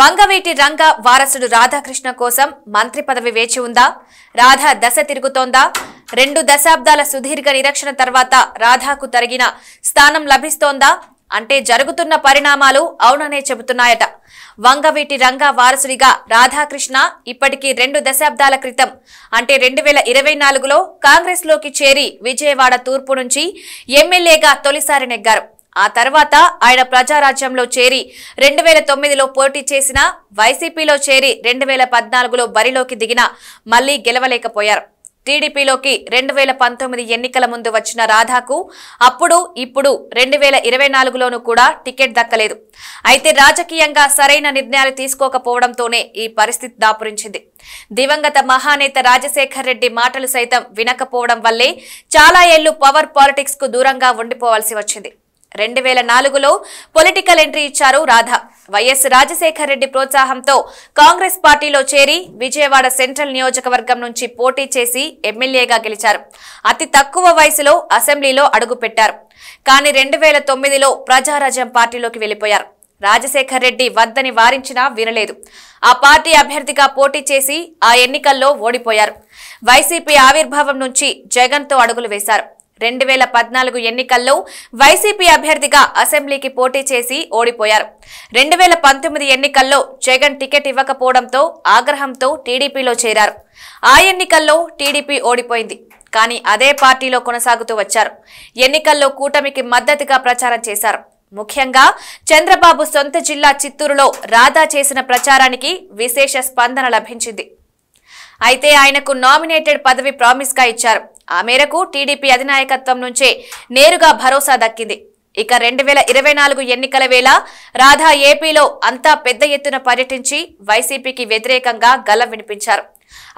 వంగవీటి రంగ వారసుడు రాధాకృష్ణ కోసం మంత్రి పదవి వేచి ఉందా రాధా దశ తిరుగుతోందా రెండు దశాబ్దాల సుదీర్ఘ నిరక్షణ తర్వాత రాధాకు తరిగిన స్థానం లభిస్తోందా అంటే జరుగుతున్న పరిణామాలు అవుననే చెబుతున్నాయట వంగవీటి రంగ వారసుడిగా రాధాకృష్ణ ఇప్పటికీ రెండు దశాబ్దాల క్రితం అంటే రెండు వేల ఇరవై నాలుగులో కాంగ్రెస్లోకి చేరి విజయవాడ తూర్పు నుంచి ఎమ్మెల్యేగా తొలిసారి నెగ్గారు ఆ తర్వాత ఆయన ప్రజారాజ్యంలో చేరి రెండు వేల తొమ్మిదిలో పోటీ చేసిన వైసీపీలో చేరి రెండు వేల పద్నాలుగులో బరిలోకి దిగిన మళ్లీ గెలవలేకపోయారు టీడీపీలోకి రెండు వేల పంతొమ్మిది ఎన్నికల ముందు వచ్చిన రాధాకు అప్పుడు ఇప్పుడు రెండు వేల ఇరవై నాలుగులోనూ కూడా టికెట్ దక్కలేదు అయితే రాజకీయంగా సరైన నిర్ణయాలు తీసుకోకపోవడంతోనే ఈ పరిస్థితి దాపురించింది దివంగత మహానేత రాజశేఖర్ రెడ్డి మాటలు సైతం వినకపోవడం వల్లే చాలా ఏళ్లు పవర్ పాలిటిక్స్ కు దూరంగా ఉండిపోవాల్సి వచ్చింది రెండు వేల నాలుగులో పొలిటికల్ ఎంట్రీ ఇచ్చారు రాధా వైఎస్ రాజశేఖర రెడ్డి ప్రోత్సాహంతో కాంగ్రెస్ పార్టీలో చేరి విజయవాడ సెంట్రల్ నియోజకవర్గం నుంచి పోటీ చేసి ఎమ్మెల్యేగా గెలిచారు అతి తక్కువ వయసులో అసెంబ్లీలో అడుగుపెట్టారు కానీ రెండు వేల తొమ్మిదిలో ప్రజారాజ్యం పార్టీలోకి వెళ్లిపోయారు రాజశేఖర్ రెడ్డి వద్దని వారించినా వినలేదు ఆ పార్టీ అభ్యర్థిగా పోటీ చేసి ఆ ఎన్నికల్లో ఓడిపోయారు వైసీపీ ఆవిర్భావం నుంచి జగన్తో అడుగులు వేశారు రెండు వేల పద్నాలుగు ఎన్నికల్లో వైసీపీ అభ్యర్థిగా అసెంబ్లీకి పోటీ చేసి ఓడిపోయారు రెండు వేల పంతొమ్మిది ఎన్నికల్లో జగన్ టికెట్ ఇవ్వకపోవడంతో ఆగ్రహంతో టీడీపీలో చేరారు ఆ ఎన్నికల్లో టీడీపీ ఓడిపోయింది కానీ అదే పార్టీలో కొనసాగుతూ వచ్చారు ఎన్నికల్లో కూటమికి మద్దతుగా ప్రచారం చేశారు ముఖ్యంగా చంద్రబాబు సొంత జిల్లా చిత్తూరులో రాధా చేసిన ప్రచారానికి విశేష స్పందన లభించింది అయితే ఆయనకు నామినేటెడ్ పదవి ప్రామిస్గా ఇచ్చారు ఆ మేరకు టీడీపీ అధినాయకత్వం నుంచే నేరుగా భరోసా దక్కింది ఇక రెండు వేల ఇరవై నాలుగు ఎన్నికల వేళ రాధా ఏపీలో అంతా పెద్ద ఎత్తున పర్యటించి వైసీపీకి వ్యతిరేకంగా గలం వినిపించారు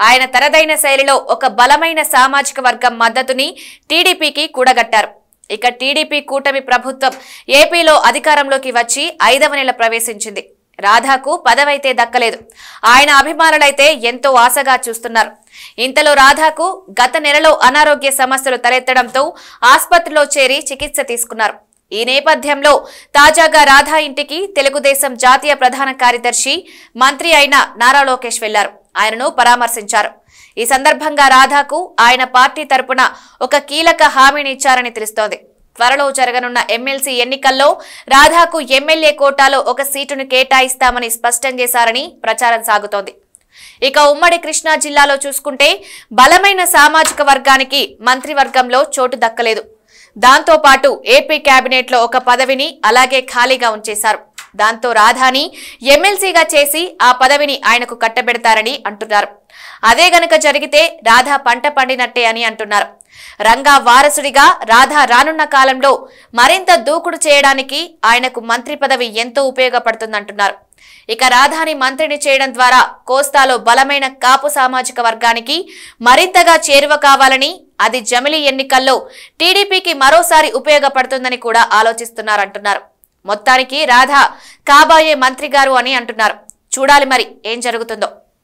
ఆయన తనదైన శైలిలో ఒక బలమైన సామాజిక వర్గం మద్దతుని టీడీపీకి కూడగట్టారు ఇక టీడీపీ కూటమి ప్రభుత్వం ఏపీలో అధికారంలోకి వచ్చి ఐదవ నెల ప్రవేశించింది రాధాకు పదవైతే దక్కలేదు ఆయన అభిమానులైతే ఎంతో ఆశగా చూస్తున్నారు ఇంతలో రాధాకు గత నెలలో అనారోగ్య సమస్యలు తలెత్తడంతో ఆసుపత్రిలో చేరి చికిత్స తీసుకున్నారు ఈ నేపథ్యంలో తాజాగా రాధా ఇంటికి తెలుగుదేశం జాతీయ ప్రధాన కార్యదర్శి మంత్రి అయిన నారా లోకేష్ వెళ్లారు ఆయనను పరామర్శించారు ఈ సందర్భంగా రాధాకు ఆయన పార్టీ తరపున ఒక కీలక హామీనిచ్చారని తెలుస్తోంది త్వరలో జరగనున్న ఎమ్మెల్సీ ఎన్నికల్లో రాధాకు ఎమ్మెల్యే కోటాలో ఒక సీటును కేటాయిస్తామని స్పష్టం చేశారని ప్రచారం సాగుతోంది ఇక ఉమ్మడి కృష్ణా జిల్లాలో చూసుకుంటే బలమైన సామాజిక వర్గానికి మంత్రివర్గంలో చోటు దక్కలేదు దాంతోపాటు ఏపీ కేబినెట్లో ఒక పదవిని అలాగే ఖాళీగా ఉంచేశారు దాంతో రాధాని ఎమ్మెల్సీగా చేసి ఆ పదవిని ఆయనకు కట్టబెడతారని అంటున్నారు అదే గనక జరిగితే రాధా పంట పండినట్టే అని అంటున్నారు రంగా వారసుడిగా రాధా రానున్న కాలంలో మరింత దూకుడు చేయడానికి ఆయనకు మంత్రి పదవి ఎంతో ఉపయోగపడుతుందంటున్నారు ఇక రాధాని మంత్రిని చేయడం ద్వారా కోస్తాలో బలమైన కాపు సామాజిక వర్గానికి మరింతగా చేరువ కావాలని అది జమిలీ ఎన్నికల్లో టీడీపీకి మరోసారి ఉపయోగపడుతుందని కూడా ఆలోచిస్తున్నారంటున్నారు మొత్తానికి రాధా కాబోయే మంత్రి గారు అని అంటున్నారు చూడాలి మరి ఏం జరుగుతుందో